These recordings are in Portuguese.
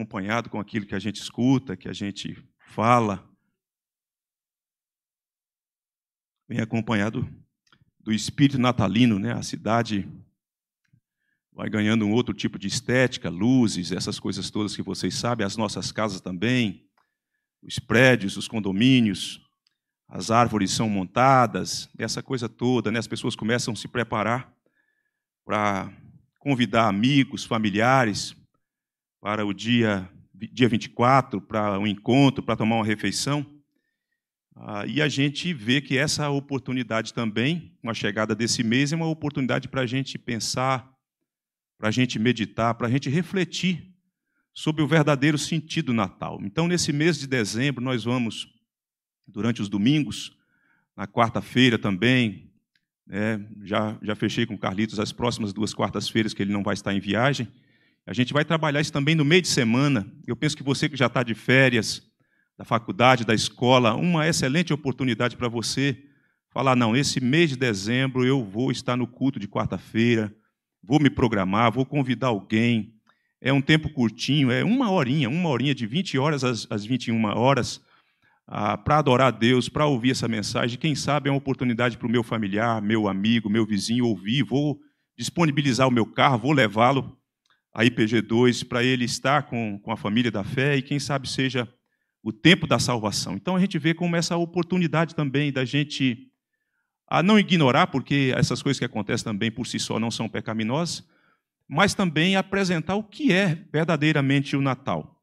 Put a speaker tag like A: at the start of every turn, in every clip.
A: acompanhado com aquilo que a gente escuta, que a gente fala. Vem acompanhado do espírito natalino, né? A cidade vai ganhando um outro tipo de estética, luzes, essas coisas todas que vocês sabem, as nossas casas também, os prédios, os condomínios, as árvores são montadas, essa coisa toda, né? As pessoas começam a se preparar para convidar amigos, familiares para o dia, dia 24, para um encontro, para tomar uma refeição. Ah, e a gente vê que essa oportunidade também, com a chegada desse mês, é uma oportunidade para a gente pensar, para a gente meditar, para a gente refletir sobre o verdadeiro sentido do Natal. Então, nesse mês de dezembro, nós vamos, durante os domingos, na quarta-feira também, né, já, já fechei com o Carlitos as próximas duas quartas-feiras que ele não vai estar em viagem, a gente vai trabalhar isso também no meio de semana. Eu penso que você que já está de férias, da faculdade, da escola, uma excelente oportunidade para você falar: não, esse mês de dezembro eu vou estar no culto de quarta-feira, vou me programar, vou convidar alguém. É um tempo curtinho, é uma horinha, uma horinha de 20 horas às, 21 horas, ah, para adorar a Deus, para ouvir essa mensagem. Quem sabe é uma oportunidade para o meu familiar, meu amigo, meu vizinho ouvir. Vou disponibilizar o meu carro, vou levá-lo a IPG2, para ele estar com, com a família da fé e, quem sabe, seja o tempo da salvação. Então a gente vê como essa oportunidade também da gente a não ignorar, porque essas coisas que acontecem também por si só não são pecaminosas, mas também apresentar o que é verdadeiramente o Natal.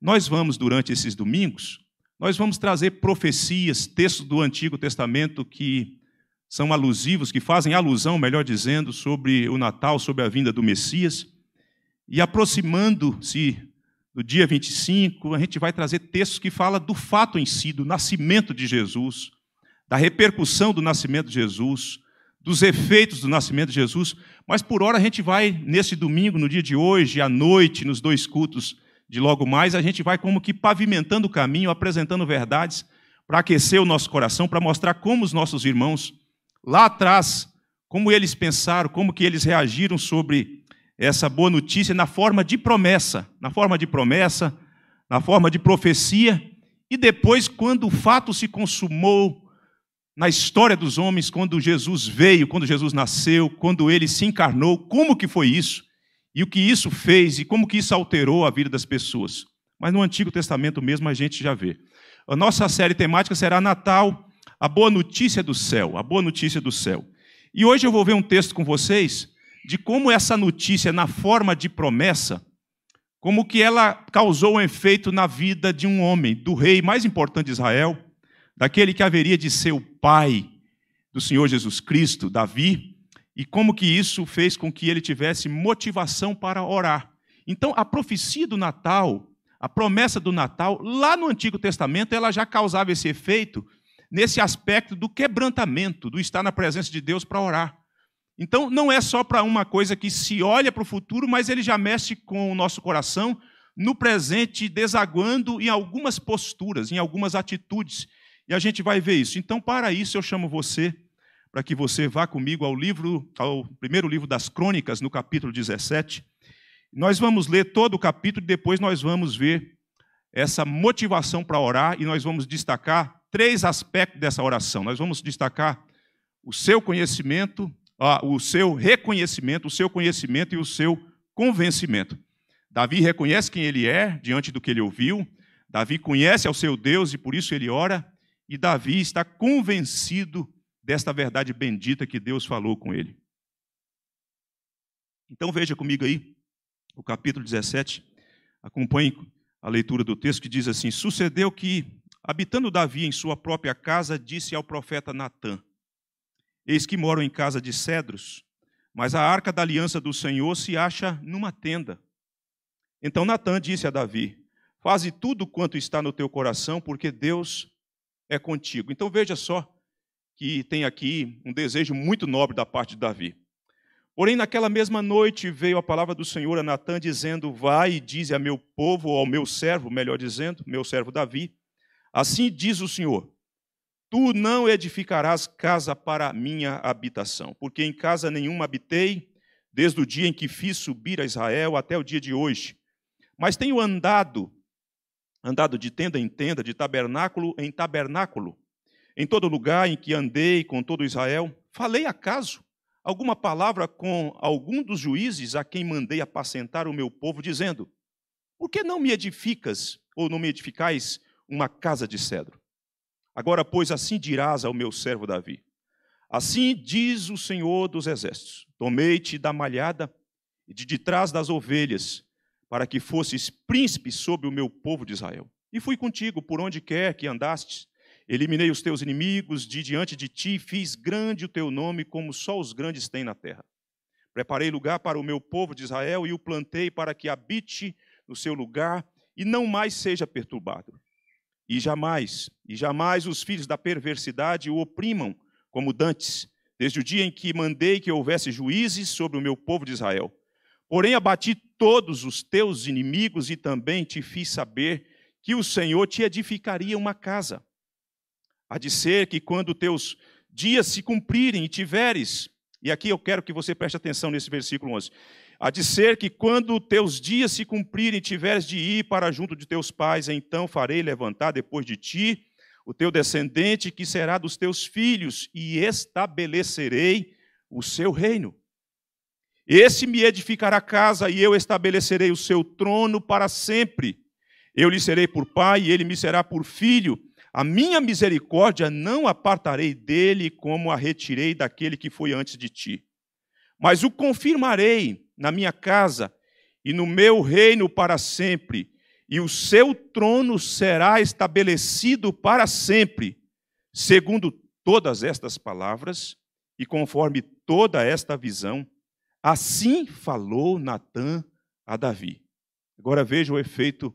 A: Nós vamos, durante esses domingos, nós vamos trazer profecias, textos do Antigo Testamento que são alusivos, que fazem alusão, melhor dizendo, sobre o Natal, sobre a vinda do Messias. E aproximando-se do dia 25, a gente vai trazer textos que falam do fato em si, do nascimento de Jesus, da repercussão do nascimento de Jesus, dos efeitos do nascimento de Jesus, mas por hora a gente vai, nesse domingo, no dia de hoje, à noite, nos dois cultos de logo mais, a gente vai como que pavimentando o caminho, apresentando verdades para aquecer o nosso coração, para mostrar como os nossos irmãos lá atrás, como eles pensaram, como que eles reagiram sobre essa boa notícia na forma de promessa, na forma de promessa, na forma de profecia, e depois, quando o fato se consumou na história dos homens, quando Jesus veio, quando Jesus nasceu, quando ele se encarnou, como que foi isso? E o que isso fez e como que isso alterou a vida das pessoas? Mas no Antigo Testamento mesmo a gente já vê. A nossa série temática será Natal, a boa notícia do céu, a boa notícia do céu. E hoje eu vou ver um texto com vocês de como essa notícia, na forma de promessa, como que ela causou um efeito na vida de um homem, do rei mais importante de Israel, daquele que haveria de ser o pai do Senhor Jesus Cristo, Davi, e como que isso fez com que ele tivesse motivação para orar. Então, a profecia do Natal, a promessa do Natal, lá no Antigo Testamento, ela já causava esse efeito nesse aspecto do quebrantamento, do estar na presença de Deus para orar. Então, não é só para uma coisa que se olha para o futuro, mas ele já mexe com o nosso coração no presente, desaguando em algumas posturas, em algumas atitudes. E a gente vai ver isso. Então, para isso, eu chamo você, para que você vá comigo ao livro, ao primeiro livro das crônicas, no capítulo 17. Nós vamos ler todo o capítulo e depois nós vamos ver essa motivação para orar e nós vamos destacar três aspectos dessa oração. Nós vamos destacar o seu conhecimento, o seu reconhecimento, o seu conhecimento e o seu convencimento. Davi reconhece quem ele é diante do que ele ouviu, Davi conhece ao seu Deus e por isso ele ora, e Davi está convencido desta verdade bendita que Deus falou com ele. Então veja comigo aí, o capítulo 17, acompanhe a leitura do texto que diz assim: Sucedeu que, habitando Davi em sua própria casa, disse ao profeta Natã: Eis que moram em casa de cedros, mas a arca da aliança do Senhor se acha numa tenda. Então Natã disse a Davi: Faze tudo quanto está no teu coração, porque Deus é contigo. Então veja só que tem aqui um desejo muito nobre da parte de Davi. Porém, naquela mesma noite veio a palavra do Senhor a Natã, dizendo: Vai e dize a meu povo, ou ao meu servo, melhor dizendo, meu servo Davi: Assim diz o Senhor: Tu não edificarás casa para minha habitação, porque em casa nenhuma habitei, desde o dia em que fiz subir a Israel até o dia de hoje. Mas tenho andado, andado de tenda em tenda, de tabernáculo em tabernáculo, em todo lugar em que andei com todo Israel. Falei acaso alguma palavra com algum dos juízes a quem mandei apacentar o meu povo, dizendo: Por que não me edificas ou não me edificais uma casa de cedro? Agora, pois, assim dirás ao meu servo Davi: Assim diz o Senhor dos Exércitos: Tomei-te da malhada e de detrás das ovelhas, para que fosses príncipe sobre o meu povo de Israel. E fui contigo por onde quer que andastes. Eliminei os teus inimigos de diante de ti, fiz grande o teu nome, como só os grandes têm na terra. Preparei lugar para o meu povo de Israel e o plantei para que habite no seu lugar e não mais seja perturbado. E jamais, e jamais os filhos da perversidade o oprimam como dantes, desde o dia em que mandei que houvesse juízes sobre o meu povo de Israel. Porém, abati todos os teus inimigos e também te fiz saber que o Senhor te edificaria uma casa. Há de ser que quando teus dias se cumprirem e tiveres, e aqui eu quero que você preste atenção nesse versículo 11, a de ser que quando teus dias se cumprirem, e tiveres de ir para junto de teus pais, então farei levantar depois de ti o teu descendente, que será dos teus filhos, e estabelecerei o seu reino. Esse me edificará casa, e eu estabelecerei o seu trono para sempre. Eu lhe serei por pai, e ele me será por filho. A minha misericórdia não apartarei dele, como a retirei daquele que foi antes de ti. Mas o confirmarei na minha casa e no meu reino para sempre, e o seu trono será estabelecido para sempre, segundo todas estas palavras e conforme toda esta visão. Assim falou Natã a Davi. Agora veja o efeito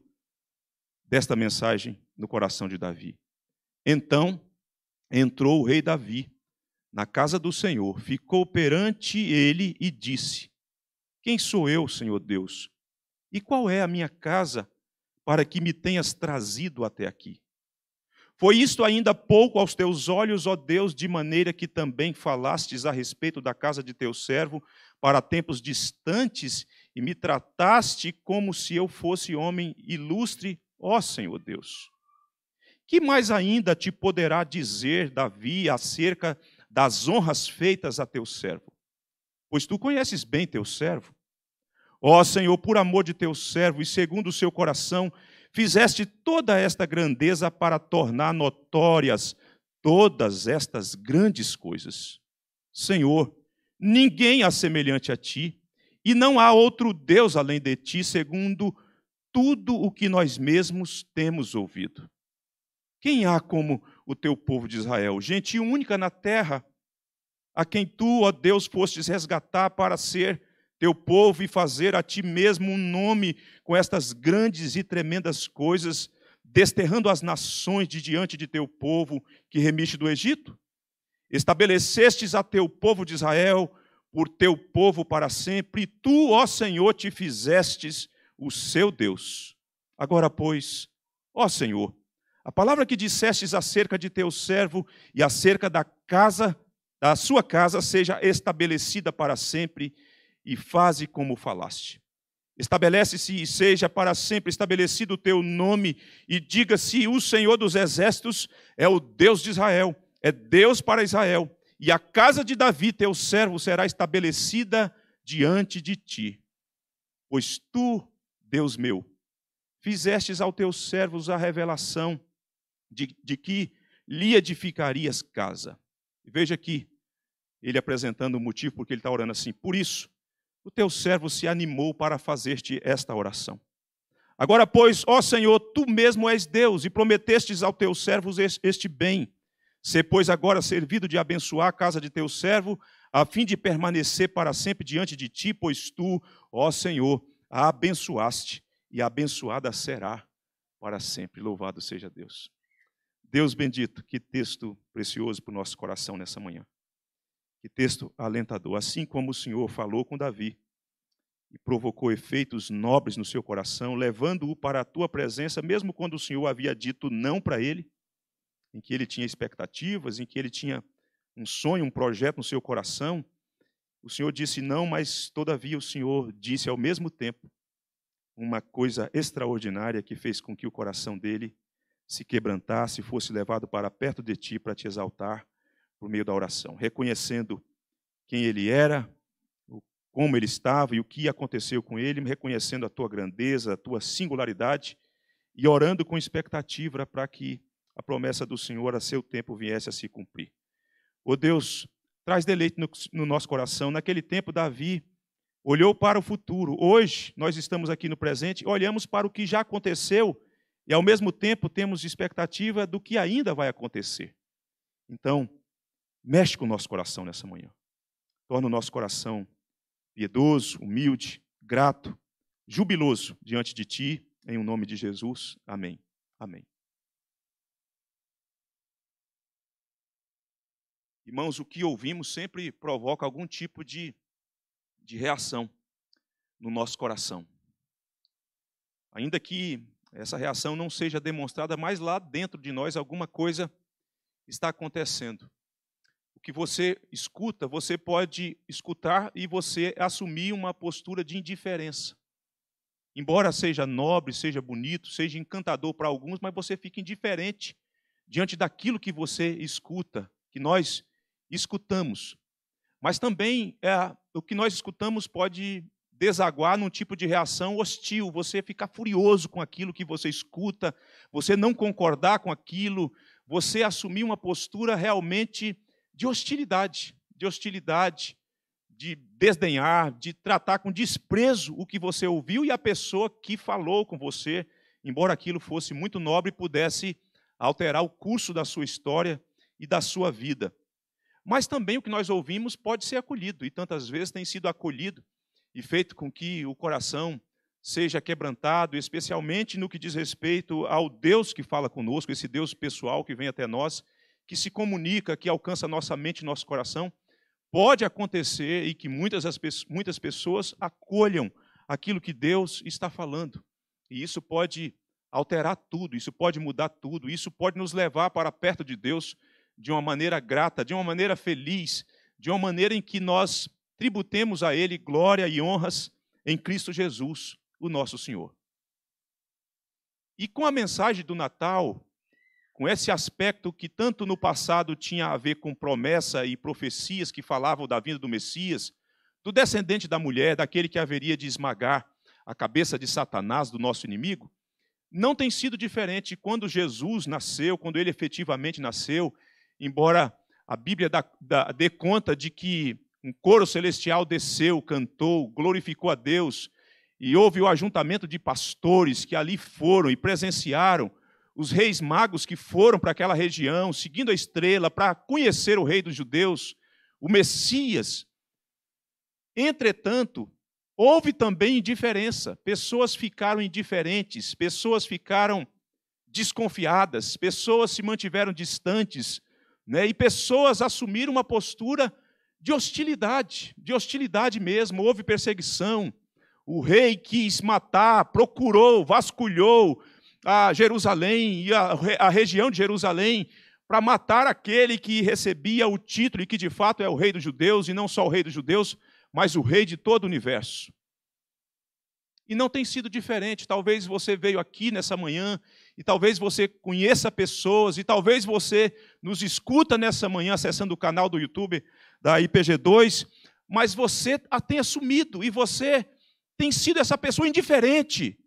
A: desta mensagem no coração de Davi. Então entrou o rei Davi na casa do Senhor, ficou perante ele e disse: quem sou eu, Senhor Deus? E qual é a minha casa para que me tenhas trazido até aqui? Foi isto ainda pouco aos teus olhos, ó Deus, de maneira que também falastes a respeito da casa de teu servo para tempos distantes e me trataste como se eu fosse homem ilustre, ó Senhor Deus. Que mais ainda te poderá dizer, Davi, acerca das honras feitas a teu servo? Pois tu conheces bem teu servo, Ó oh, Senhor, por amor de teu servo e segundo o seu coração, fizeste toda esta grandeza para tornar notórias todas estas grandes coisas. Senhor, ninguém é semelhante a ti, e não há outro Deus além de ti, segundo tudo o que nós mesmos temos ouvido. Quem há como o teu povo de Israel, gente única na terra, a quem tu, ó Deus, fostes resgatar para ser teu povo e fazer a ti mesmo um nome com estas grandes e tremendas coisas, desterrando as nações de diante de teu povo que remiste do Egito? Estabelecestes a teu povo de Israel por teu povo para sempre, e tu, ó Senhor, te fizestes o seu Deus. Agora, pois, ó Senhor, a palavra que dissestes acerca de teu servo e acerca da casa, da sua casa, seja estabelecida para sempre e faze como falaste. Estabelece-se e seja para sempre estabelecido o teu nome, e diga-se: o Senhor dos Exércitos é o Deus de Israel, é Deus para Israel, e a casa de Davi, teu servo, será estabelecida diante de ti. Pois tu, Deus meu, fizestes ao teus servos a revelação de, de que lhe edificarias casa. Veja aqui, ele apresentando o motivo porque ele está orando assim. Por isso, o teu servo se animou para fazer-te esta oração. Agora, pois, ó Senhor, tu mesmo és Deus e prometestes ao teu servo este bem. Se, pois, agora servido de abençoar a casa de teu servo, a fim de permanecer para sempre diante de ti, pois tu, ó Senhor, a abençoaste e abençoada será para sempre. Louvado seja Deus. Deus bendito, que texto precioso para o nosso coração nessa manhã. Que texto alentador. Assim como o Senhor falou com Davi e provocou efeitos nobres no seu coração, levando-o para a tua presença, mesmo quando o Senhor havia dito não para ele, em que ele tinha expectativas, em que ele tinha um sonho, um projeto no seu coração, o Senhor disse não, mas todavia o Senhor disse ao mesmo tempo uma coisa extraordinária que fez com que o coração dele se quebrantasse, fosse levado para perto de ti para te exaltar por meio da oração, reconhecendo quem ele era, como ele estava e o que aconteceu com ele, reconhecendo a tua grandeza, a tua singularidade e orando com expectativa para que a promessa do Senhor a seu tempo viesse a se cumprir. O oh Deus, traz deleite no, no nosso coração. Naquele tempo, Davi olhou para o futuro. Hoje, nós estamos aqui no presente, olhamos para o que já aconteceu e, ao mesmo tempo, temos expectativa do que ainda vai acontecer. Então, Mexe com o nosso coração nessa manhã. Torna o nosso coração piedoso, humilde, grato, jubiloso diante de Ti, em o um nome de Jesus. Amém. Amém. Irmãos, o que ouvimos sempre provoca algum tipo de, de reação no nosso coração. Ainda que essa reação não seja demonstrada, mas lá dentro de nós alguma coisa está acontecendo que você escuta, você pode escutar e você assumir uma postura de indiferença. Embora seja nobre, seja bonito, seja encantador para alguns, mas você fica indiferente diante daquilo que você escuta, que nós escutamos. Mas também é, o que nós escutamos pode desaguar num tipo de reação hostil, você ficar furioso com aquilo que você escuta, você não concordar com aquilo, você assumir uma postura realmente de hostilidade, de hostilidade, de desdenhar, de tratar com desprezo o que você ouviu e a pessoa que falou com você, embora aquilo fosse muito nobre e pudesse alterar o curso da sua história e da sua vida. Mas também o que nós ouvimos pode ser acolhido, e tantas vezes tem sido acolhido e feito com que o coração seja quebrantado, especialmente no que diz respeito ao Deus que fala conosco, esse Deus pessoal que vem até nós que se comunica, que alcança nossa mente, nosso coração, pode acontecer e que muitas, as, muitas pessoas acolham aquilo que Deus está falando. E isso pode alterar tudo, isso pode mudar tudo, isso pode nos levar para perto de Deus de uma maneira grata, de uma maneira feliz, de uma maneira em que nós tributemos a Ele glória e honras em Cristo Jesus, o nosso Senhor. E com a mensagem do Natal, com esse aspecto que tanto no passado tinha a ver com promessa e profecias que falavam da vinda do Messias, do descendente da mulher, daquele que haveria de esmagar a cabeça de Satanás, do nosso inimigo, não tem sido diferente quando Jesus nasceu, quando ele efetivamente nasceu, embora a Bíblia dá, dá, dê conta de que um coro celestial desceu, cantou, glorificou a Deus, e houve o ajuntamento de pastores que ali foram e presenciaram os reis magos que foram para aquela região, seguindo a estrela, para conhecer o rei dos judeus, o Messias. Entretanto, houve também indiferença. Pessoas ficaram indiferentes, pessoas ficaram desconfiadas, pessoas se mantiveram distantes, né? e pessoas assumiram uma postura de hostilidade, de hostilidade mesmo. Houve perseguição. O rei quis matar, procurou, vasculhou, a Jerusalém e a, a região de Jerusalém para matar aquele que recebia o título e que de fato é o rei dos judeus, e não só o rei dos judeus, mas o rei de todo o universo. E não tem sido diferente. Talvez você veio aqui nessa manhã, e talvez você conheça pessoas, e talvez você nos escuta nessa manhã acessando o canal do YouTube da IPG2, mas você a tem assumido e você tem sido essa pessoa indiferente.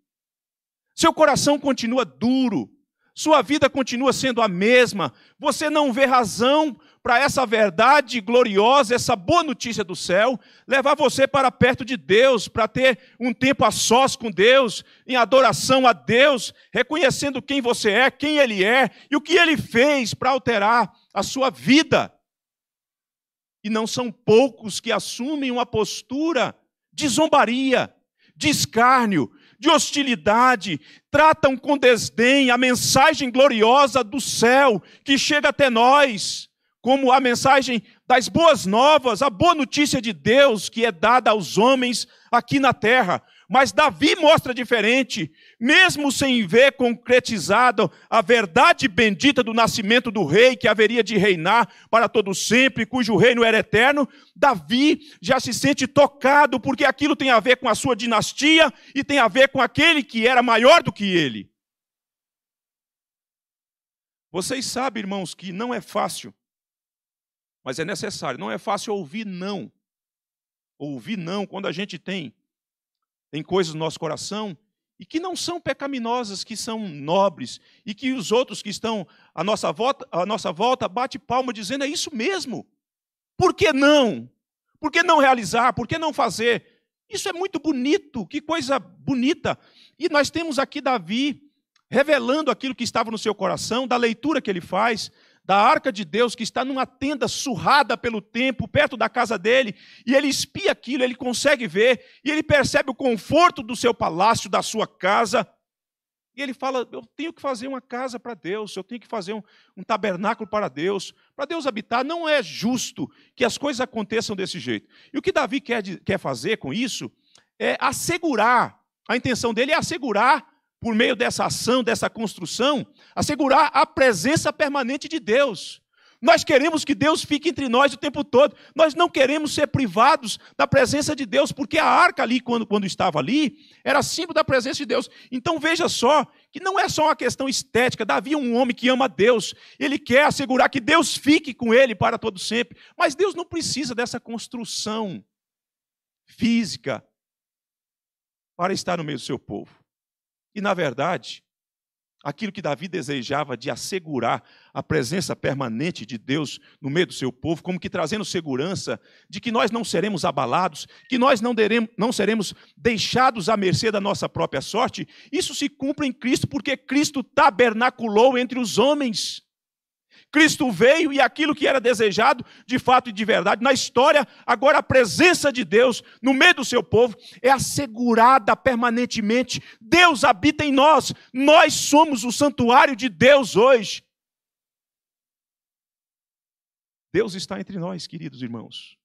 A: Seu coração continua duro, sua vida continua sendo a mesma, você não vê razão para essa verdade gloriosa, essa boa notícia do céu, levar você para perto de Deus, para ter um tempo a sós com Deus, em adoração a Deus, reconhecendo quem você é, quem Ele é e o que Ele fez para alterar a sua vida. E não são poucos que assumem uma postura de zombaria, de escárnio, de hostilidade, tratam com desdém a mensagem gloriosa do céu que chega até nós, como a mensagem das boas novas, a boa notícia de Deus que é dada aos homens aqui na terra. Mas Davi mostra diferente, mesmo sem ver concretizada a verdade bendita do nascimento do rei que haveria de reinar para todo sempre, cujo reino era eterno, Davi já se sente tocado porque aquilo tem a ver com a sua dinastia e tem a ver com aquele que era maior do que ele. Vocês sabem, irmãos, que não é fácil, mas é necessário. Não é fácil ouvir não. Ouvir não quando a gente tem tem coisas no nosso coração e que não são pecaminosas, que são nobres, e que os outros que estão à nossa volta, à nossa volta bate palma dizendo: é isso mesmo. Por que não? Por que não realizar? Por que não fazer? Isso é muito bonito, que coisa bonita. E nós temos aqui Davi revelando aquilo que estava no seu coração, da leitura que ele faz, da arca de Deus que está numa tenda surrada pelo tempo, perto da casa dele, e ele espia aquilo, ele consegue ver, e ele percebe o conforto do seu palácio, da sua casa, e ele fala: Eu tenho que fazer uma casa para Deus, eu tenho que fazer um, um tabernáculo para Deus, para Deus habitar. Não é justo que as coisas aconteçam desse jeito. E o que Davi quer, quer fazer com isso é assegurar, a intenção dele é assegurar por meio dessa ação, dessa construção, assegurar a presença permanente de Deus. Nós queremos que Deus fique entre nós o tempo todo. Nós não queremos ser privados da presença de Deus, porque a arca ali, quando, quando estava ali, era símbolo da presença de Deus. Então veja só que não é só uma questão estética. Davi é um homem que ama Deus. Ele quer assegurar que Deus fique com ele para todo sempre. Mas Deus não precisa dessa construção física para estar no meio do seu povo. E, na verdade, aquilo que Davi desejava de assegurar a presença permanente de Deus no meio do seu povo, como que trazendo segurança de que nós não seremos abalados, que nós não, deremos, não seremos deixados à mercê da nossa própria sorte, isso se cumpre em Cristo, porque Cristo tabernaculou entre os homens. Cristo veio e aquilo que era desejado, de fato e de verdade, na história, agora a presença de Deus no meio do seu povo é assegurada permanentemente. Deus habita em nós, nós somos o santuário de Deus hoje. Deus está entre nós, queridos irmãos.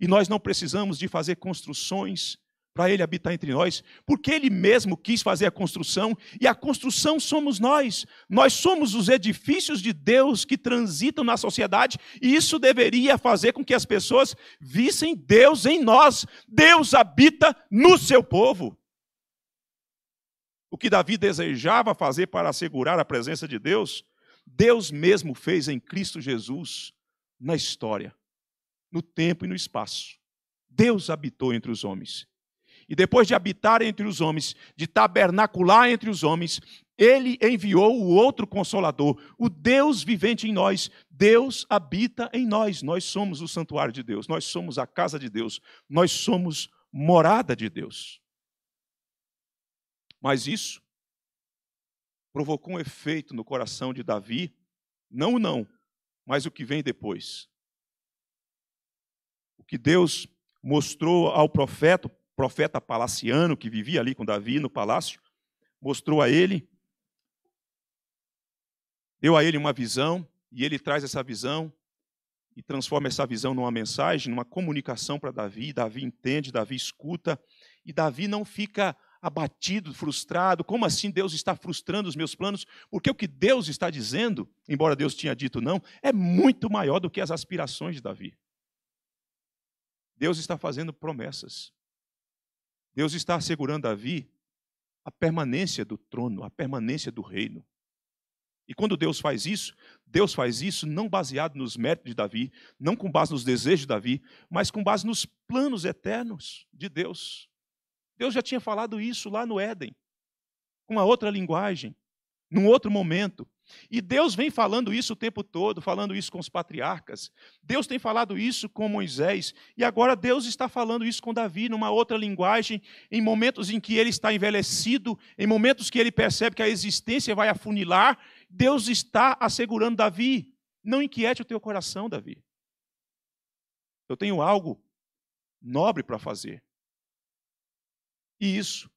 A: E nós não precisamos de fazer construções para ele habitar entre nós, porque ele mesmo quis fazer a construção, e a construção somos nós. Nós somos os edifícios de Deus que transitam na sociedade, e isso deveria fazer com que as pessoas vissem Deus em nós. Deus habita no seu povo. O que Davi desejava fazer para assegurar a presença de Deus, Deus mesmo fez em Cristo Jesus na história, no tempo e no espaço. Deus habitou entre os homens e depois de habitar entre os homens, de tabernacular entre os homens, ele enviou o outro consolador, o Deus vivente em nós. Deus habita em nós. Nós somos o santuário de Deus, nós somos a casa de Deus, nós somos morada de Deus. Mas isso provocou um efeito no coração de Davi, não o não, mas o que vem depois. O que Deus mostrou ao profeta profeta palaciano que vivia ali com Davi no palácio, mostrou a ele, deu a ele uma visão, e ele traz essa visão e transforma essa visão numa mensagem, numa comunicação para Davi. Davi entende, Davi escuta, e Davi não fica abatido, frustrado. Como assim Deus está frustrando os meus planos? Porque o que Deus está dizendo, embora Deus tinha dito não, é muito maior do que as aspirações de Davi. Deus está fazendo promessas. Deus está assegurando a Davi a permanência do trono, a permanência do reino. E quando Deus faz isso, Deus faz isso não baseado nos méritos de Davi, não com base nos desejos de Davi, mas com base nos planos eternos de Deus. Deus já tinha falado isso lá no Éden, com uma outra linguagem, num outro momento, e Deus vem falando isso o tempo todo, falando isso com os patriarcas. Deus tem falado isso com Moisés. E agora Deus está falando isso com Davi, numa outra linguagem, em momentos em que ele está envelhecido, em momentos que ele percebe que a existência vai afunilar. Deus está assegurando Davi: não inquiete o teu coração, Davi. Eu tenho algo nobre para fazer. E isso,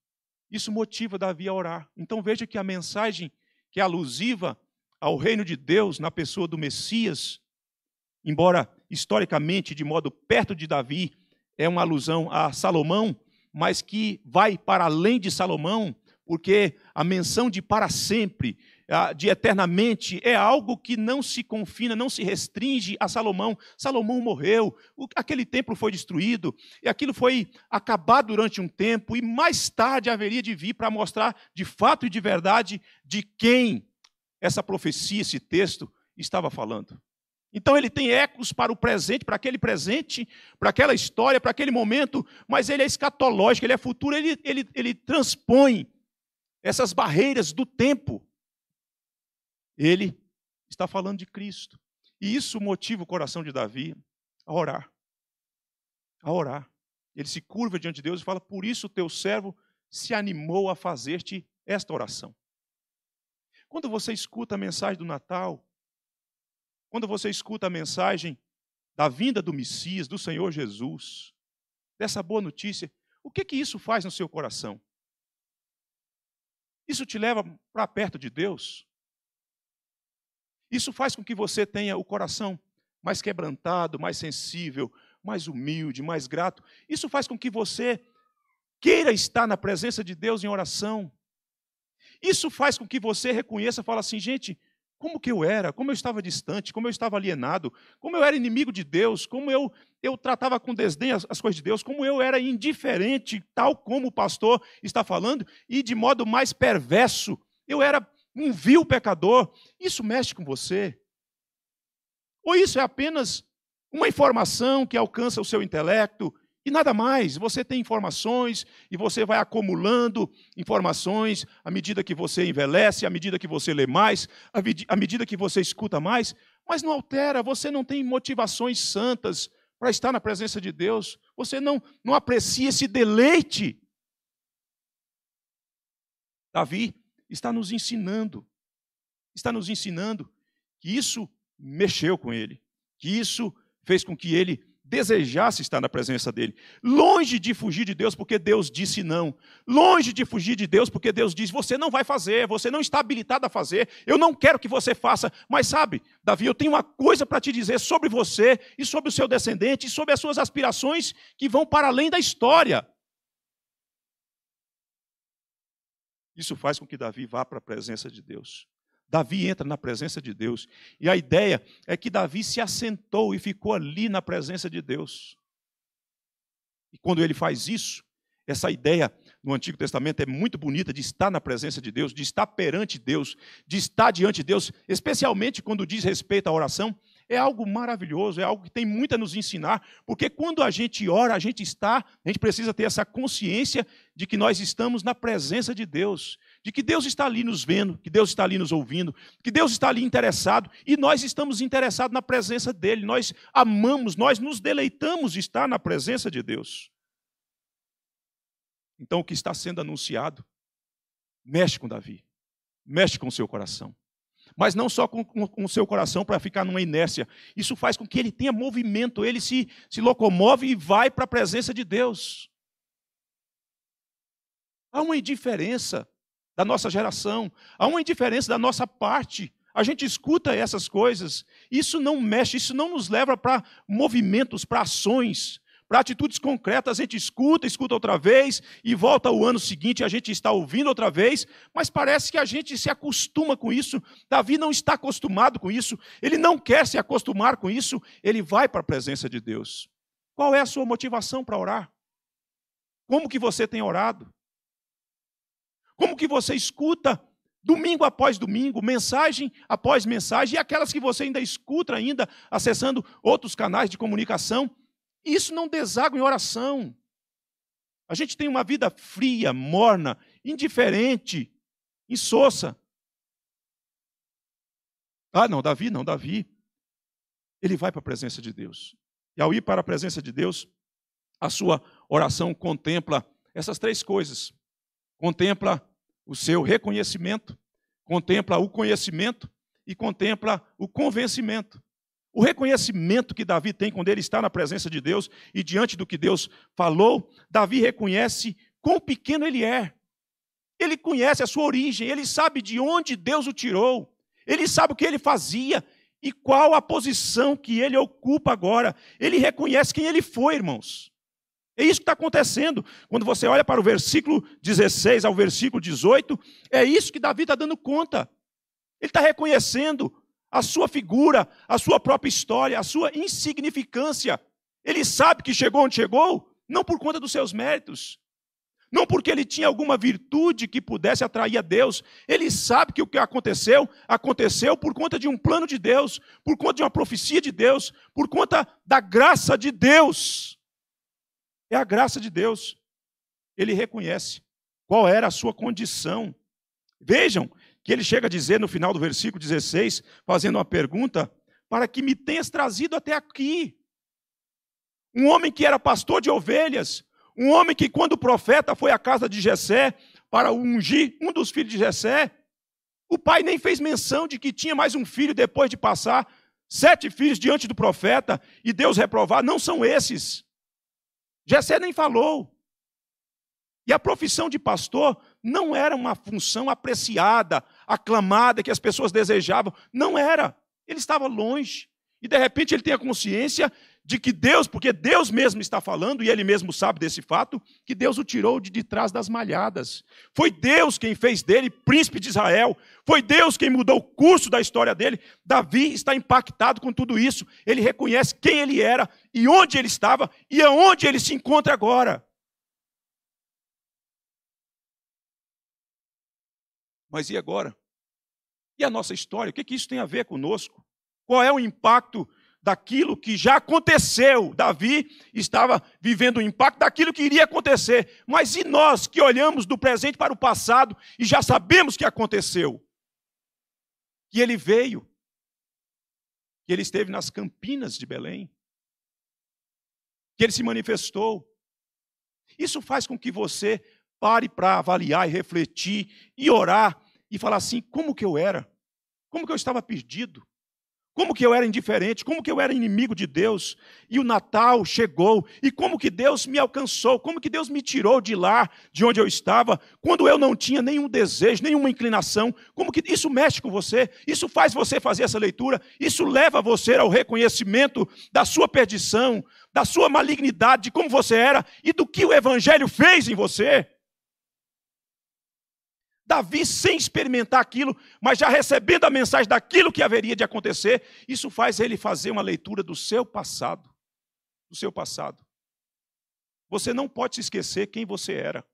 A: isso motiva Davi a orar. Então veja que a mensagem que é alusiva ao reino de Deus na pessoa do Messias, embora historicamente, de modo perto de Davi, é uma alusão a Salomão, mas que vai para além de Salomão, porque a menção de para sempre, de eternamente, é algo que não se confina, não se restringe a Salomão. Salomão morreu, aquele templo foi destruído, e aquilo foi acabar durante um tempo, e mais tarde haveria de vir para mostrar de fato e de verdade de quem essa profecia, esse texto estava falando. Então ele tem ecos para o presente, para aquele presente, para aquela história, para aquele momento, mas ele é escatológico, ele é futuro, ele, ele, ele transpõe essas barreiras do tempo. Ele está falando de Cristo. E isso motiva o coração de Davi a orar. A orar. Ele se curva diante de Deus e fala: Por isso o teu servo se animou a fazer-te esta oração. Quando você escuta a mensagem do Natal, quando você escuta a mensagem da vinda do Messias, do Senhor Jesus, dessa boa notícia, o que que isso faz no seu coração? Isso te leva para perto de Deus? Isso faz com que você tenha o coração mais quebrantado, mais sensível, mais humilde, mais grato. Isso faz com que você queira estar na presença de Deus em oração, isso faz com que você reconheça, fala assim, gente, como que eu era, como eu estava distante, como eu estava alienado, como eu era inimigo de Deus, como eu, eu tratava com desdém as, as, coisas de Deus, como eu era indiferente, tal como o pastor está falando, e de modo mais perverso, eu era um vil pecador. Isso mexe com você? Ou isso é apenas uma informação que alcança o seu intelecto e nada mais, você tem informações e você vai acumulando informações à medida que você envelhece, à medida que você lê mais, à medida que você escuta mais, mas não altera, você não tem motivações santas para estar na presença de Deus, você não, não aprecia esse deleite. Davi está nos ensinando, está nos ensinando que isso mexeu com ele, que isso fez com que ele desejasse estar na presença dele. Longe de fugir de Deus porque Deus disse não. Longe de fugir de Deus porque Deus diz: você não vai fazer, você não está habilitado a fazer, eu não quero que você faça. Mas sabe, Davi, eu tenho uma coisa para te dizer sobre você e sobre o seu descendente e sobre as suas aspirações que vão para além da história. Isso faz com que Davi vá para a presença de Deus. Davi entra na presença de Deus. E a ideia é que Davi se assentou e ficou ali na presença de Deus. E quando ele faz isso, essa ideia no Antigo Testamento é muito bonita de estar na presença de Deus, de estar perante Deus, de estar diante de Deus, especialmente quando diz respeito à oração, é algo maravilhoso, é algo que tem muito a nos ensinar, porque quando a gente ora, a gente está, a gente precisa ter essa consciência de que nós estamos na presença de Deus, de que Deus está ali nos vendo, que Deus está ali nos ouvindo, que Deus está ali interessado e nós estamos interessados na presença dEle, nós amamos, nós nos deleitamos de estar na presença de Deus. Então, o que está sendo anunciado mexe com Davi, mexe com o seu coração. Mas não só com, o seu coração para ficar numa inércia. Isso faz com que ele tenha movimento, ele se, se locomove e vai para a presença de Deus. Há uma indiferença da nossa geração, há uma indiferença da nossa parte. A gente escuta essas coisas, isso não mexe, isso não nos leva para movimentos, para ações, para atitudes concretas. A gente escuta, escuta outra vez e volta o ano seguinte, a gente está ouvindo outra vez, mas parece que a gente se acostuma com isso. Davi não está acostumado com isso, ele não quer se acostumar com isso, ele vai para a presença de Deus. Qual é a sua motivação para orar? Como que você tem orado? Como que você escuta domingo após domingo, mensagem após mensagem, e aquelas que você ainda escuta ainda acessando outros canais de comunicação? Isso não deságua em oração. A gente tem uma vida fria, morna, indiferente, insossa. Ah, não, Davi, não, Davi. Ele vai para a presença de Deus. E ao ir para a presença de Deus, a sua oração contempla essas três coisas contempla o seu reconhecimento, contempla o conhecimento e contempla o convencimento. O reconhecimento que Davi tem quando ele está na presença de Deus e diante do que Deus falou, Davi reconhece quão pequeno ele é. Ele conhece a sua origem, ele sabe de onde Deus o tirou, ele sabe o que ele fazia e qual a posição que ele ocupa agora. Ele reconhece quem ele foi, irmãos. É isso que está acontecendo. Quando você olha para o versículo 16 ao versículo 18, é isso que Davi está dando conta. Ele está reconhecendo a sua figura, a sua própria história, a sua insignificância. Ele sabe que chegou onde chegou, não por conta dos seus méritos, não porque ele tinha alguma virtude que pudesse atrair a Deus. Ele sabe que o que aconteceu, aconteceu por conta de um plano de Deus, por conta de uma profecia de Deus, por conta da graça de Deus. É a graça de Deus. Ele reconhece qual era a sua condição. Vejam que ele chega a dizer no final do versículo 16, fazendo uma pergunta: para que me tenhas trazido até aqui. Um homem que era pastor de ovelhas, um homem que, quando o profeta foi à casa de Jessé para ungir um dos filhos de Jessé, o pai nem fez menção de que tinha mais um filho depois de passar sete filhos diante do profeta e Deus reprovar. Não são esses. Jessé nem falou. E a profissão de pastor não era uma função apreciada, aclamada, que as pessoas desejavam. Não era. Ele estava longe. E de repente ele tem a consciência de que Deus, porque Deus mesmo está falando, e ele mesmo sabe desse fato, que Deus o tirou de, detrás das malhadas. Foi Deus quem fez dele príncipe de Israel, foi Deus quem mudou o curso da história dele. Davi está impactado com tudo isso, ele reconhece quem ele era e onde ele estava e aonde ele se encontra agora. Mas e agora? E a nossa história? O que, que isso tem a ver conosco? Qual é o impacto daquilo que já aconteceu. Davi estava vivendo o impacto daquilo que iria acontecer. Mas e nós que olhamos do presente para o passado e já sabemos que aconteceu? Que ele veio, que ele esteve nas campinas de Belém, que ele se manifestou. Isso faz com que você pare para avaliar e refletir e orar e falar assim: como que eu era? Como que eu estava perdido? Como que eu era indiferente, como que eu era inimigo de Deus, e o Natal chegou, e como que Deus me alcançou, como que Deus me tirou de lá, de onde eu estava, quando eu não tinha nenhum desejo, nenhuma inclinação, como que isso mexe com você, isso faz você fazer essa leitura, isso leva você ao reconhecimento da sua perdição, da sua malignidade, de como você era e do que o Evangelho fez em você. Davi sem experimentar aquilo, mas já recebendo a mensagem daquilo que haveria de acontecer, isso faz ele fazer uma leitura do seu passado. Do seu passado. Você não pode se esquecer quem você era.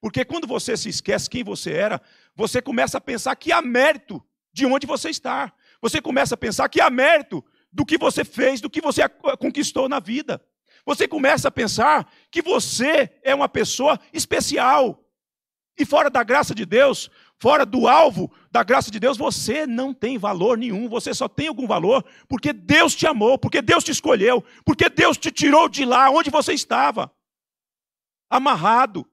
A: Porque quando você se esquece quem você era, você começa a pensar que há mérito de onde você está. Você começa a pensar que há mérito do que você fez, do que você conquistou na vida você começa a pensar que você é uma pessoa especial. E fora da graça de Deus, fora do alvo da graça de Deus, você não tem valor nenhum, você só tem algum valor porque Deus te amou, porque Deus te escolheu, porque Deus te tirou de lá onde você estava amarrado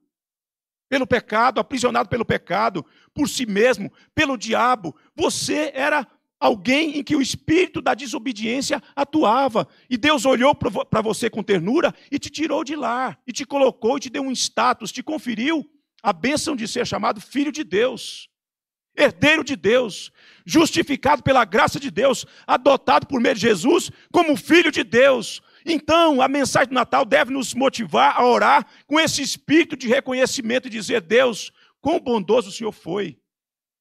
A: pelo pecado, aprisionado pelo pecado, por si mesmo, pelo diabo. Você era alguém em que o espírito da desobediência atuava. E Deus olhou para você com ternura e te tirou de lá, e te colocou, e te deu um status, te conferiu a bênção de ser chamado filho de Deus, herdeiro de Deus, justificado pela graça de Deus, adotado por meio de Jesus como filho de Deus. Então, a mensagem do Natal deve nos motivar a orar com esse espírito de reconhecimento e dizer: Deus, quão bondoso o Senhor foi,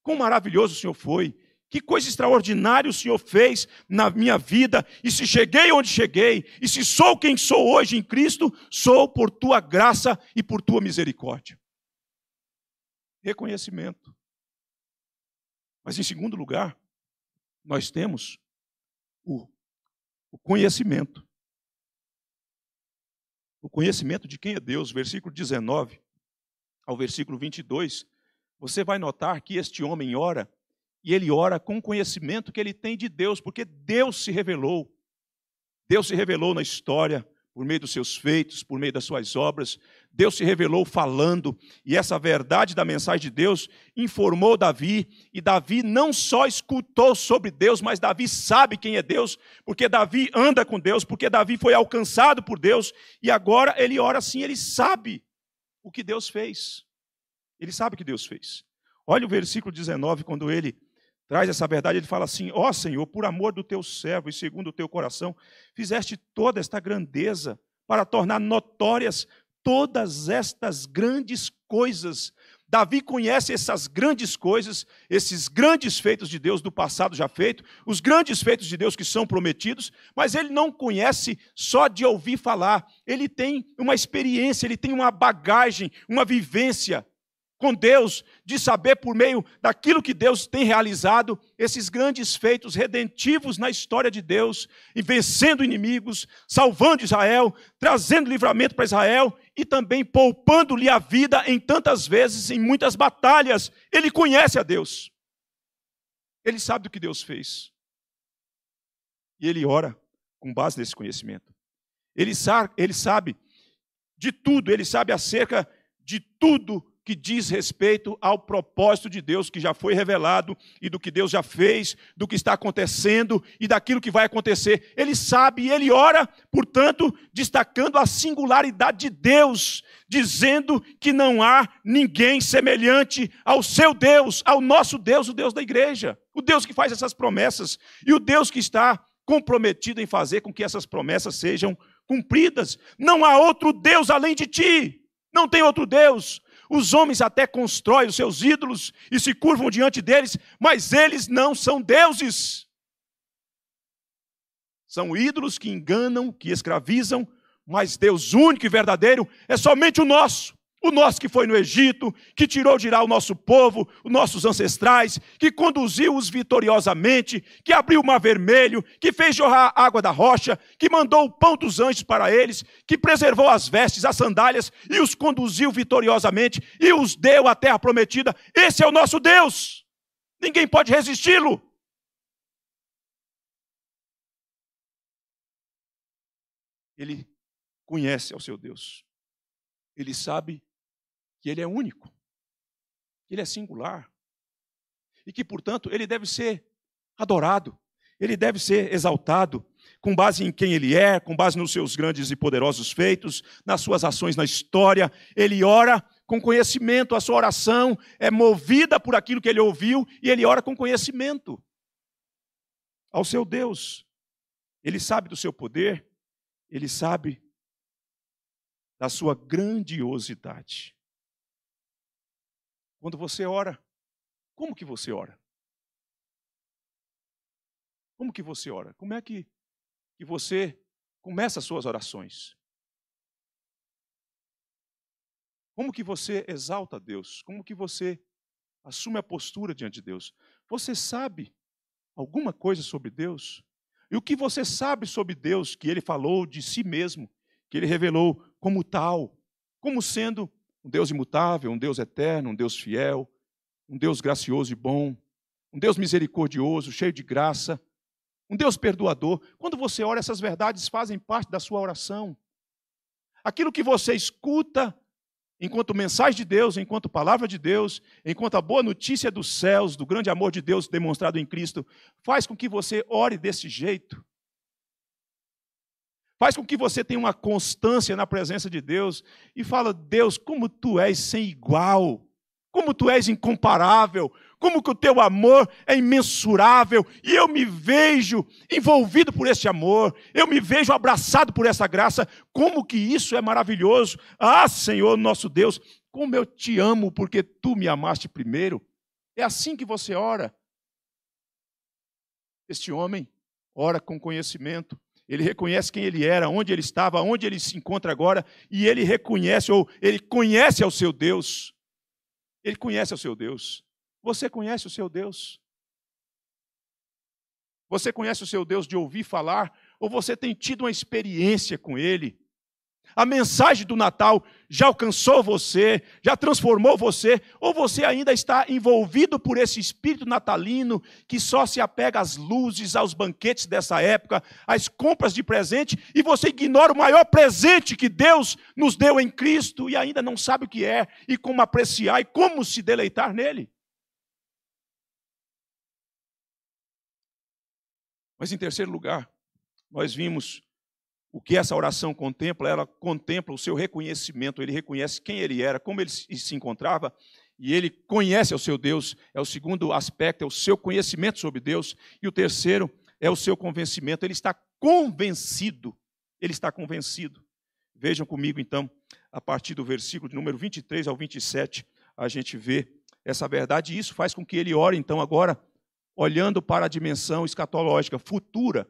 A: quão maravilhoso o Senhor foi que coisa extraordinária o Senhor fez na minha vida, e se cheguei onde cheguei, e se sou quem sou hoje em Cristo, sou por tua graça e por tua misericórdia. Reconhecimento. Mas em segundo lugar, nós temos o, o conhecimento. O conhecimento de quem é Deus, versículo 19 ao versículo 22, você vai notar que este homem ora e ele ora com o conhecimento que ele tem de Deus, porque Deus se revelou. Deus se revelou na história, por meio dos seus feitos, por meio das suas obras. Deus se revelou falando, e essa verdade da mensagem de Deus informou Davi, e Davi não só escutou sobre Deus, mas Davi sabe quem é Deus, porque Davi anda com Deus, porque Davi foi alcançado por Deus, e agora ele ora assim, ele sabe o que Deus fez. Ele sabe o que Deus fez. Olha o versículo 19, quando ele traz essa verdade, ele fala assim: Ó oh, Senhor, por amor do teu servo e segundo o teu coração, fizeste toda esta grandeza para tornar notórias todas estas grandes coisas. Davi conhece essas grandes coisas, esses grandes feitos de Deus do passado já feito, os grandes feitos de Deus que são prometidos, mas ele não conhece só de ouvir falar. Ele tem uma experiência, ele tem uma bagagem, uma vivência com Deus, de saber por meio daquilo que Deus tem realizado, esses grandes feitos redentivos na história de Deus, e vencendo inimigos, salvando Israel, trazendo livramento para Israel e também poupando-lhe a vida em tantas vezes, em muitas batalhas. Ele conhece a Deus. Ele sabe do que Deus fez. E ele ora com base nesse conhecimento. Ele, ele sabe de tudo, ele sabe acerca de tudo que diz respeito ao propósito de Deus que já foi revelado e do que Deus já fez, do que está acontecendo e daquilo que vai acontecer. Ele sabe e ele ora, portanto, destacando a singularidade de Deus, dizendo que não há ninguém semelhante ao seu Deus, ao nosso Deus, o Deus da igreja, o Deus que faz essas promessas e o Deus que está comprometido em fazer com que essas promessas sejam cumpridas. Não há outro Deus além de ti. Não tem outro Deus. Os homens até constroem os seus ídolos e se curvam diante deles, mas eles não são deuses. São ídolos que enganam, que escravizam, mas Deus único e verdadeiro é somente o nosso o nosso que foi no Egito, que tirou de lá o nosso povo, os nossos ancestrais, que conduziu-os vitoriosamente, que abriu o mar vermelho, que fez jorrar água da rocha, que mandou o pão dos anjos para eles, que preservou as vestes, as sandálias e os conduziu vitoriosamente e os deu à terra prometida. Esse é o nosso Deus. Ninguém pode resisti-lo. Ele conhece ao seu Deus. Ele sabe que ele é único, que ele é singular, e que, portanto, ele deve ser adorado, ele deve ser exaltado, com base em quem ele é, com base nos seus grandes e poderosos feitos, nas suas ações na história. Ele ora com conhecimento, a sua oração é movida por aquilo que ele ouviu e ele ora com conhecimento ao seu Deus. Ele sabe do seu poder, ele sabe da sua grandiosidade. Quando você ora, como que você ora? Como que você ora? Como é que, que você começa as suas orações? Como que você exalta Deus? Como que você assume a postura diante de Deus? Você sabe alguma coisa sobre Deus? E o que você sabe sobre Deus que ele falou de si mesmo, que ele revelou como tal, como sendo um Deus imutável, um Deus eterno, um Deus fiel, um Deus gracioso e bom, um Deus misericordioso, cheio de graça, um Deus perdoador. Quando você ora, essas verdades fazem parte da sua oração. Aquilo que você escuta enquanto mensagem de Deus, enquanto palavra de Deus, enquanto a boa notícia dos céus, do grande amor de Deus demonstrado em Cristo, faz com que você ore desse jeito. Faz com que você tenha uma constância na presença de Deus e fala: Deus, como tu és sem igual, como tu és incomparável, como que o teu amor é imensurável e eu me vejo envolvido por esse amor, eu me vejo abraçado por essa graça, como que isso é maravilhoso. Ah, Senhor nosso Deus, como eu te amo porque tu me amaste primeiro. É assim que você ora. Este homem ora com conhecimento, ele reconhece quem ele era, onde ele estava, onde ele se encontra agora, e ele reconhece, ou ele conhece ao seu Deus. Ele conhece ao seu Deus. Você conhece o seu Deus? Você conhece o seu Deus de ouvir falar? Ou você tem tido uma experiência com ele? a mensagem do Natal já alcançou você, já transformou você, ou você ainda está envolvido por esse espírito natalino que só se apega às luzes, aos banquetes dessa época, às compras de presente, e você ignora o maior presente que Deus nos deu em Cristo e ainda não sabe o que é, e como apreciar e como se deleitar nele. Mas em terceiro lugar, nós vimos o que essa oração contempla? Ela contempla o seu reconhecimento, ele reconhece quem ele era, como ele se encontrava, e ele conhece o seu Deus. É o segundo aspecto, é o seu conhecimento sobre Deus. E o terceiro é o seu convencimento, ele está convencido. Ele está convencido. Vejam comigo então, a partir do versículo de número 23 ao 27, a gente vê essa verdade, e isso faz com que ele ore então agora olhando para a dimensão escatológica futura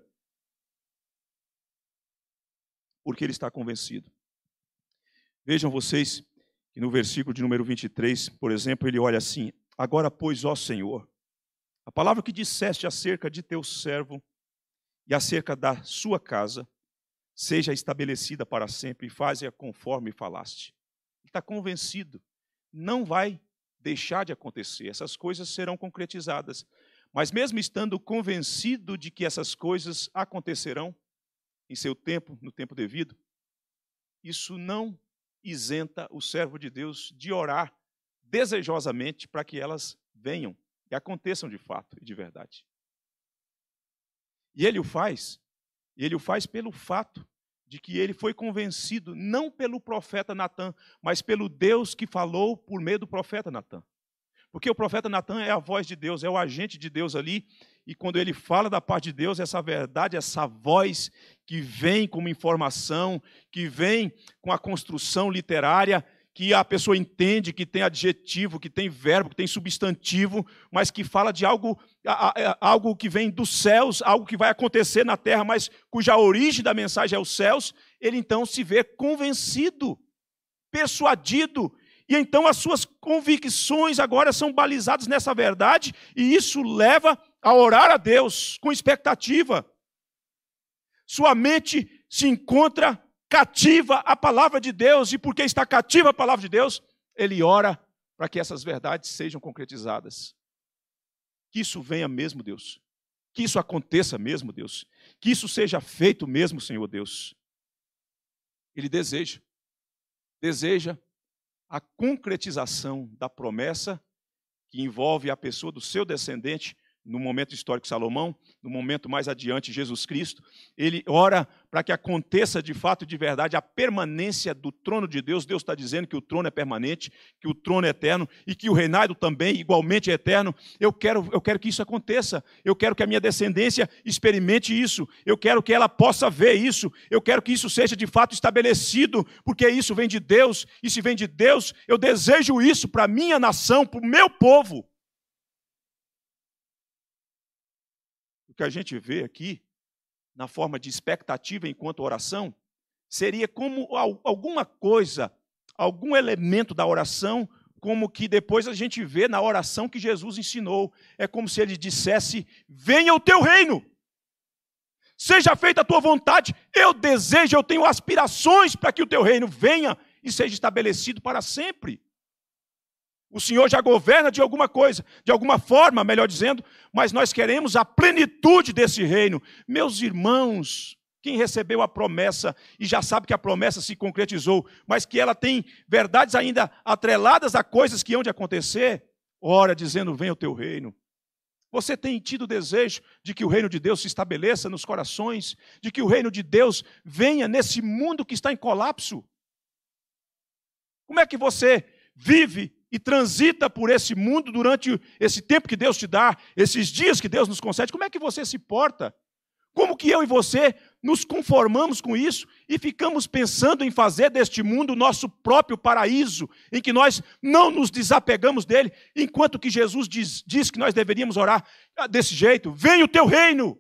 A: porque ele está convencido. Vejam vocês que no versículo de número 23, por exemplo, ele olha assim: Agora, pois, ó Senhor, a palavra que disseste acerca de teu servo e acerca da sua casa seja estabelecida para sempre e faze-a conforme falaste. Ele está convencido, não vai deixar de acontecer, essas coisas serão concretizadas. Mas mesmo estando convencido de que essas coisas acontecerão, em seu tempo, no tempo devido, isso não isenta o servo de Deus de orar desejosamente para que elas venham e aconteçam de fato e de verdade. E ele o faz, e ele o faz pelo fato de que ele foi convencido não pelo profeta Natan, mas pelo Deus que falou por meio do profeta Natan. Porque o profeta Natan é a voz de Deus, é o agente de Deus ali, e quando ele fala da parte de Deus, essa verdade, essa voz que vem com uma informação, que vem com a construção literária, que a pessoa entende que tem adjetivo, que tem verbo, que tem substantivo, mas que fala de algo, algo que vem dos céus, algo que vai acontecer na terra, mas cuja origem da mensagem é os céus, ele então se vê convencido, persuadido, e então as suas convicções agora são balizadas nessa verdade, e isso leva a orar a Deus com expectativa sua mente se encontra cativa à palavra de Deus, e porque está cativa à palavra de Deus, ele ora para que essas verdades sejam concretizadas. Que isso venha mesmo, Deus. Que isso aconteça mesmo, Deus. Que isso seja feito mesmo, Senhor Deus. Ele deseja. Deseja a concretização da promessa que envolve a pessoa do seu descendente no momento histórico Salomão, no momento mais adiante Jesus Cristo, ele ora para que aconteça de fato, de verdade, a permanência do trono de Deus. Deus está dizendo que o trono é permanente, que o trono é eterno e que o reinado também igualmente é eterno. Eu quero, eu quero que isso aconteça. Eu quero que a minha descendência experimente isso. Eu quero que ela possa ver isso. Eu quero que isso seja de fato estabelecido, porque isso vem de Deus. E se vem de Deus, eu desejo isso para minha nação, para o meu povo. que a gente vê aqui, na forma de expectativa enquanto oração, seria como alguma coisa, algum elemento da oração, como que depois a gente vê na oração que Jesus ensinou. É como se ele dissesse: Venha o teu reino, seja feita a tua vontade. Eu desejo, eu tenho aspirações para que o teu reino venha e seja estabelecido para sempre. O Senhor já governa de alguma coisa, de alguma forma, melhor dizendo, mas nós queremos a plenitude desse reino. Meus irmãos, quem recebeu a promessa e já sabe que a promessa se concretizou, mas que ela tem verdades ainda atreladas a coisas que hão de acontecer, ora dizendo: vem o teu reino. Você tem tido desejo de que o reino de Deus se estabeleça nos corações, de que o reino de Deus venha nesse mundo que está em colapso? Como é que você vive e transita por esse mundo durante esse tempo que Deus te dá, esses dias que Deus nos concede, como é que você se porta? Como que eu e você nos conformamos com isso e ficamos pensando em fazer deste mundo o nosso próprio paraíso, em que nós não nos desapegamos dele, enquanto que Jesus diz, diz que nós deveríamos orar desse jeito: venha o teu reino,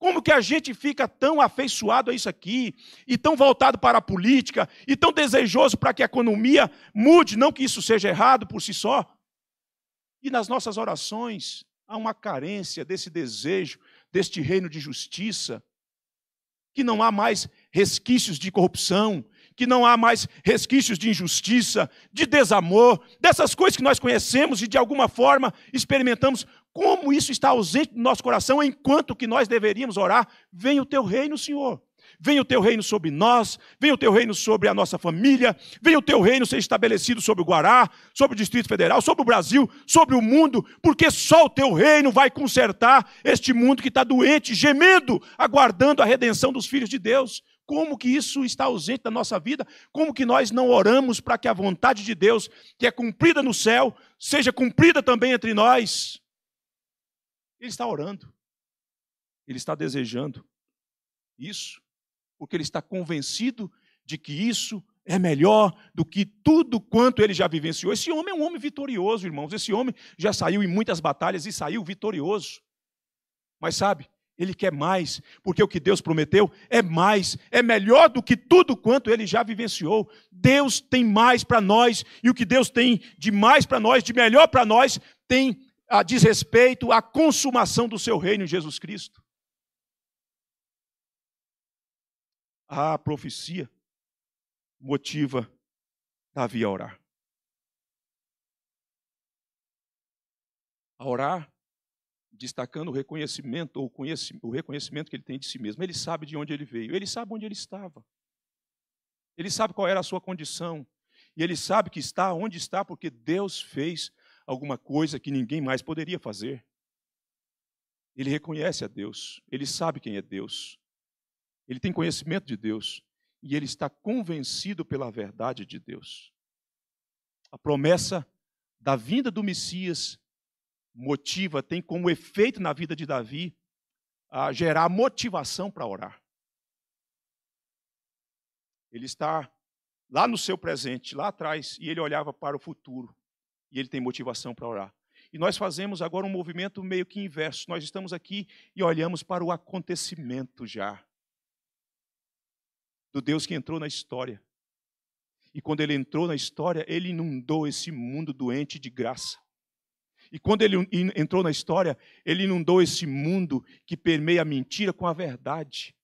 A: como que a gente fica tão afeiçoado a isso aqui, e tão voltado para a política, e tão desejoso para que a economia mude, não que isso seja errado por si só? E nas nossas orações há uma carência desse desejo, deste reino de justiça, que não há mais resquícios de corrupção, que não há mais resquícios de injustiça, de desamor, dessas coisas que nós conhecemos e de alguma forma experimentamos. Como isso está ausente do nosso coração, enquanto que nós deveríamos orar, venha o teu reino, Senhor. Venha o teu reino sobre nós, venha o teu reino sobre a nossa família, venha o teu reino ser estabelecido sobre o Guará, sobre o Distrito Federal, sobre o Brasil, sobre o mundo, porque só o teu reino vai consertar este mundo que está doente, gemendo, aguardando a redenção dos filhos de Deus. Como que isso está ausente da nossa vida? Como que nós não oramos para que a vontade de Deus, que é cumprida no céu, seja cumprida também entre nós? Ele está orando. Ele está desejando isso, porque ele está convencido de que isso é melhor do que tudo quanto ele já vivenciou. Esse homem é um homem vitorioso, irmãos. Esse homem já saiu em muitas batalhas e saiu vitorioso. Mas sabe, ele quer mais, porque o que Deus prometeu é mais, é melhor do que tudo quanto ele já vivenciou. Deus tem mais para nós, e o que Deus tem de mais para nós, de melhor para nós, tem a desrespeito à consumação do seu reino em Jesus Cristo. A profecia motiva Davi a orar. A orar destacando o reconhecimento ou o reconhecimento que ele tem de si mesmo. Ele sabe de onde ele veio, ele sabe onde ele estava. Ele sabe qual era a sua condição. E ele sabe que está onde está porque Deus fez alguma coisa que ninguém mais poderia fazer. Ele reconhece a Deus, ele sabe quem é Deus. Ele tem conhecimento de Deus e ele está convencido pela verdade de Deus. A promessa da vinda do Messias motiva, tem como efeito na vida de Davi a gerar motivação para orar. Ele está lá no seu presente, lá atrás, e ele olhava para o futuro, e ele tem motivação para orar. E nós fazemos agora um movimento meio que inverso. Nós estamos aqui e olhamos para o acontecimento já do Deus que entrou na história. E quando ele entrou na história, ele inundou esse mundo doente de graça. E quando ele entrou na história, ele inundou esse mundo que permeia a mentira com a verdade.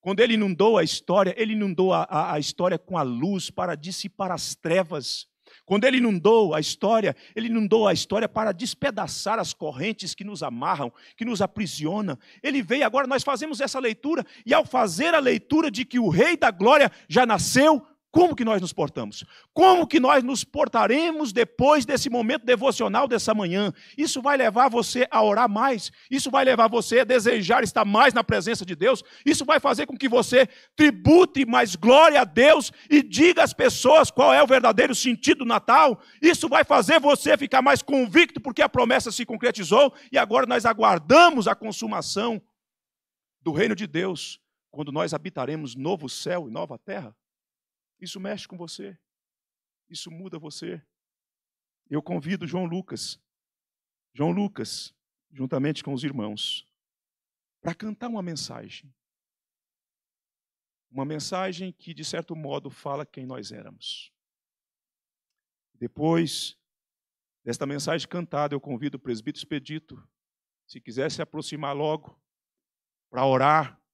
A: Quando ele inundou a história, ele inundou a, a, a história com a luz para dissipar as trevas. Quando ele inundou a história, ele inundou a história para despedaçar as correntes que nos amarram, que nos aprisionam. Ele veio agora, nós fazemos essa leitura, e ao fazer a leitura de que o Rei da Glória já nasceu, como que nós nos portamos? Como que nós nos portaremos depois desse momento devocional dessa manhã? Isso vai levar você a orar mais, isso vai levar você a desejar estar mais na presença de Deus, isso vai fazer com que você tribute mais glória a Deus e diga às pessoas qual é o verdadeiro sentido do Natal, isso vai fazer você ficar mais convicto porque a promessa se concretizou e agora nós aguardamos a consumação do reino de Deus quando nós habitaremos novo céu e nova terra. Isso mexe com você. Isso muda você. Eu convido João Lucas, João Lucas, juntamente com os irmãos, para cantar uma mensagem. Uma mensagem que, de certo modo, fala quem nós éramos. Depois desta mensagem cantada, eu convido o presbítero Expedito, se quiser se aproximar logo, para orar